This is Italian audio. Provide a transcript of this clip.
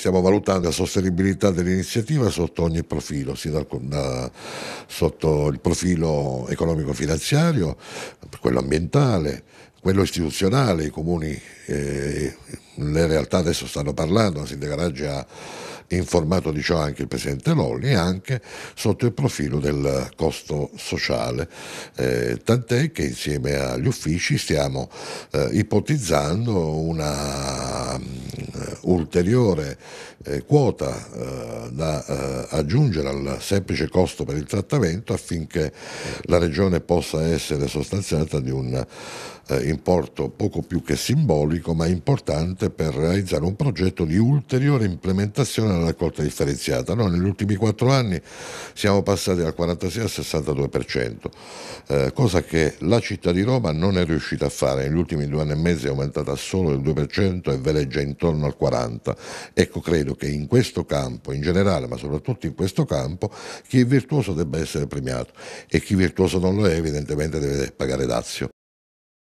Stiamo valutando la sostenibilità dell'iniziativa sotto ogni profilo, sia dal, da, sotto il profilo economico-finanziario, quello ambientale, quello istituzionale, i comuni, eh, le realtà adesso stanno parlando, la Sindacaraggi ha informato di ciò anche il Presidente Lolli e anche sotto il profilo del costo sociale, eh, tant'è che insieme agli uffici stiamo eh, ipotizzando una ulteriore eh, quota eh, da eh, aggiungere al semplice costo per il trattamento affinché la Regione possa essere sostanziata di un eh, importo poco più che simbolico ma importante per realizzare un progetto di ulteriore implementazione della raccolta differenziata. Noi negli ultimi quattro anni siamo passati dal 46 al 62%, eh, cosa che la città di Roma non è riuscita a fare, negli ultimi due anni e mezzo è aumentata solo del 2% e veleggia intorno al 40%. 80. Ecco, credo che in questo campo, in generale, ma soprattutto in questo campo, chi è virtuoso debba essere premiato e chi virtuoso non lo è evidentemente deve pagare dazio.